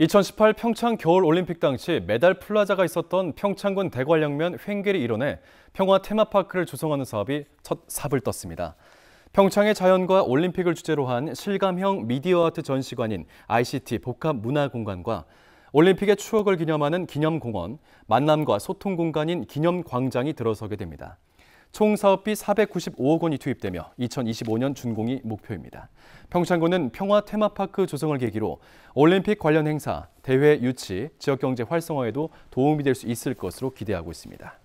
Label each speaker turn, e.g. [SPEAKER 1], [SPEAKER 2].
[SPEAKER 1] 2018 평창 겨울 올림픽 당시 메달 플라자가 있었던 평창군 대관령면 횡계리 일원에 평화 테마파크를 조성하는 사업이 첫 삽을 떴습니다. 평창의 자연과 올림픽을 주제로 한 실감형 미디어 아트 전시관인 ICT 복합 문화 공간과 올림픽의 추억을 기념하는 기념공원, 만남과 소통 공간인 기념광장이 들어서게 됩니다. 총 사업비 495억 원이 투입되며 2025년 준공이 목표입니다. 평창군은 평화 테마파크 조성을 계기로 올림픽 관련 행사, 대회 유치, 지역경제 활성화에도 도움이 될 수 있을 것으로 기대하고 있습니다.